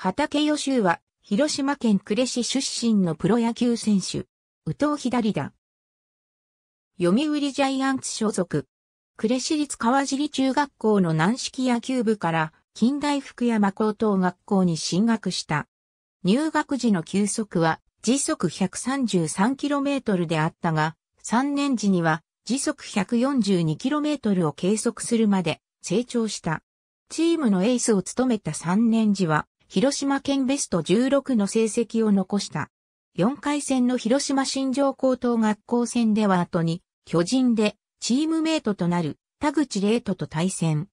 畑予習は、広島県呉市出身のプロ野球選手、宇藤左だ。読売ジャイアンツ所属。呉市立川尻中学校の軟式野球部から、近代福山高等学校に進学した。入学時の球速は、時速 133km であったが、3年時には、時速 142km を計測するまで成長した。チームのエースを務めた3年時は、広島県ベスト16の成績を残した。4回戦の広島新城高等学校戦では後に、巨人でチームメイトとなる田口玲斗と対戦。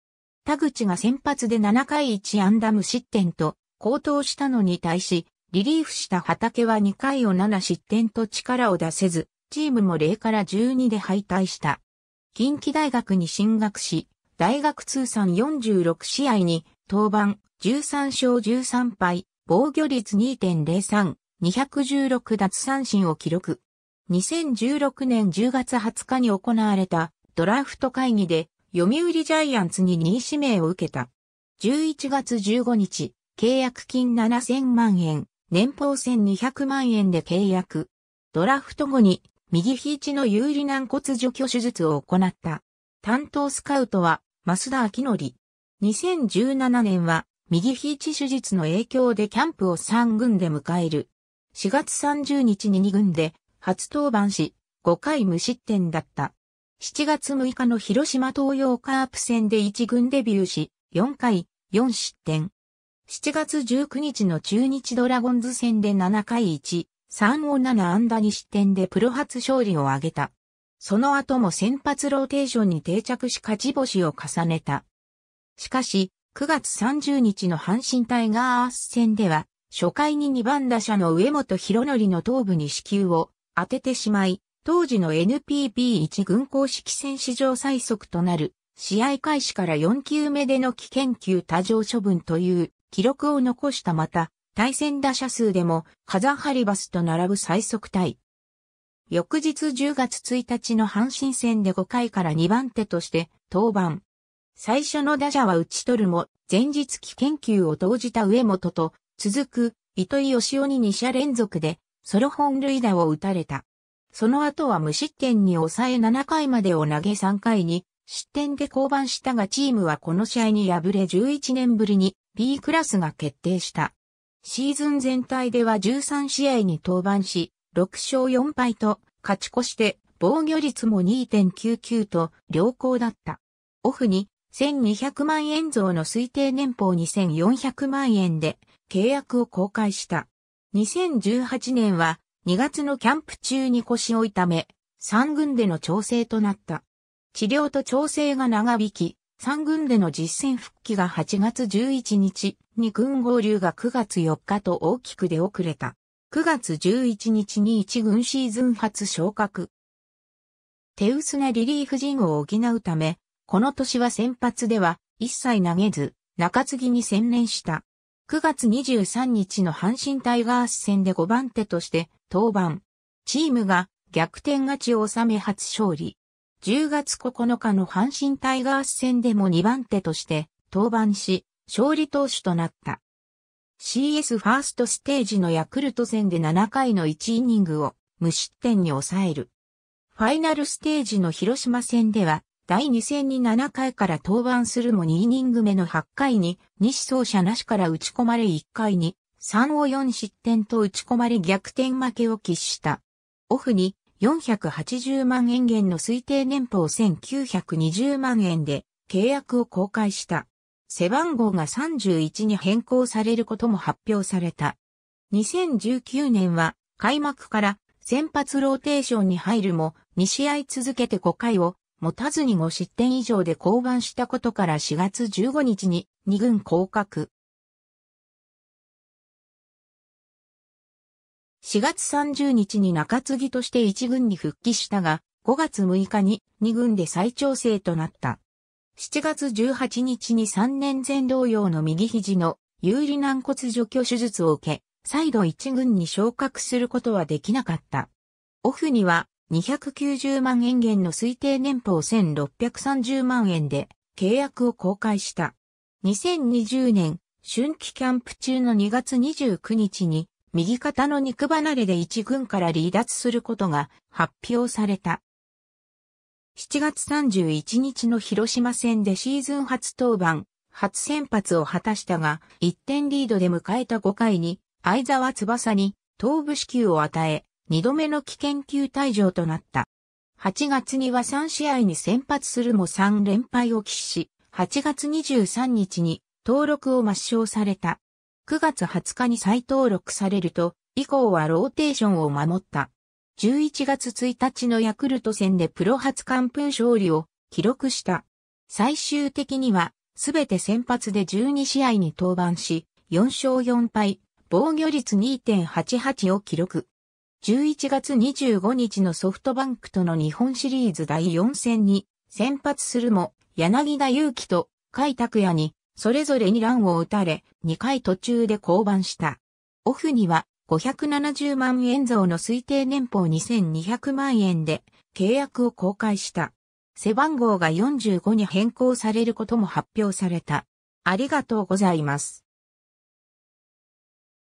田口が先発で7回1安打無失点と、高騰したのに対し、リリーフした畑は2回を7失点と力を出せず、チームも0から12で敗退した。近畿大学に進学し、大学通算46試合に登板、13勝13敗、防御率2.03、216奪三振を記録。2016年10月20日に行われたドラフト会議で読売ジャイアンツに2位指名を受けた。11月15日、契約金7000万円、年俸1200万円で契約。ドラフト後に右肘の有利軟骨除去手術を行った。担当スカウトは、増田明則。2017年は右いち手術の影響でキャンプを3軍で迎える。4月30日に2軍で初登板し、5回無失点だった。7月6日の広島東洋カープ戦で1軍デビューし、4回、4失点。7月19日の中日ドラゴンズ戦で7回1、3を7安打2失点でプロ初勝利を挙げた。その後も先発ローテーションに定着し勝ち星を重ねた。しかし、9月30日の阪神タイガース戦では、初回に2番打者の上本博則の頭部に支球を当ててしまい、当時の NPB1 軍公式戦史上最速となる、試合開始から4球目での危険球多乗処分という記録を残したまた、対戦打者数でもカザハリバスと並ぶ最速対。翌日10月1日の阪神戦で5回から2番手として登板。最初の打者は打ち取るも、前日期研究を投じた上本と、続く、糸井義雄に2者連続で、ソロ本塁打を打たれた。その後は無失点に抑え7回までを投げ3回に、失点で降板したがチームはこの試合に敗れ11年ぶりに B クラスが決定した。シーズン全体では13試合に登板し、6勝4敗と勝ち越して防御率も2.99と良好だった。オフに1200万円増の推定年俸2400万円で契約を公開した。2018年は2月のキャンプ中に腰を痛め、3軍での調整となった。治療と調整が長引き、3軍での実戦復帰が8月11日に軍合流が9月4日と大きく出遅れた。9月11日に1軍シーズン初昇格。手薄なリリーフ陣を補うため、この年は先発では一切投げず、中継ぎに専念した。9月23日の阪神タイガース戦で5番手として登板。チームが逆転勝ちを収め初勝利。10月9日の阪神タイガース戦でも2番手として登板し、勝利投手となった。CS ファーストステージのヤクルト戦で7回の1イニングを無失点に抑える。ファイナルステージの広島戦では第2戦に7回から登板するも2イニング目の8回に、西走者なしから打ち込まれ1回に、3を4失点と打ち込まれ逆転負けを喫した。オフに480万円減の推定年俸1920万円で契約を公開した。背番号が31に変更されることも発表された。2019年は開幕から先発ローテーションに入るも2試合続けて5回を持たずに5失点以上で降板したことから4月15日に2軍降格。4月30日に中継ぎとして1軍に復帰したが、5月6日に2軍で再調整となった。7月18日に3年前同様の右肘の有利軟骨除去手術を受け、再度1軍に昇格することはできなかった。オフには290万円元の推定年俸1630万円で契約を公開した。2020年、春季キャンプ中の2月29日に、右肩の肉離れで一軍から離脱することが発表された。7月31日の広島戦でシーズン初登板、初先発を果たしたが、1点リードで迎えた5回に、相沢翼に頭部支給を与え、二度目の危険球退場となった。8月には3試合に先発するも3連敗を喫し、8月23日に登録を抹消された。9月20日に再登録されると、以降はローテーションを守った。11月1日のヤクルト戦でプロ初完封勝利を記録した。最終的には、すべて先発で12試合に登板し、4勝4敗、防御率2.88を記録。11月25日のソフトバンクとの日本シリーズ第4戦に先発するも、柳田祐希と甲斐拓也にそれぞれにランを打たれ、2回途中で降板した。オフには570万円増の推定年俸2200万円で契約を公開した。背番号が45に変更されることも発表された。ありがとうございます。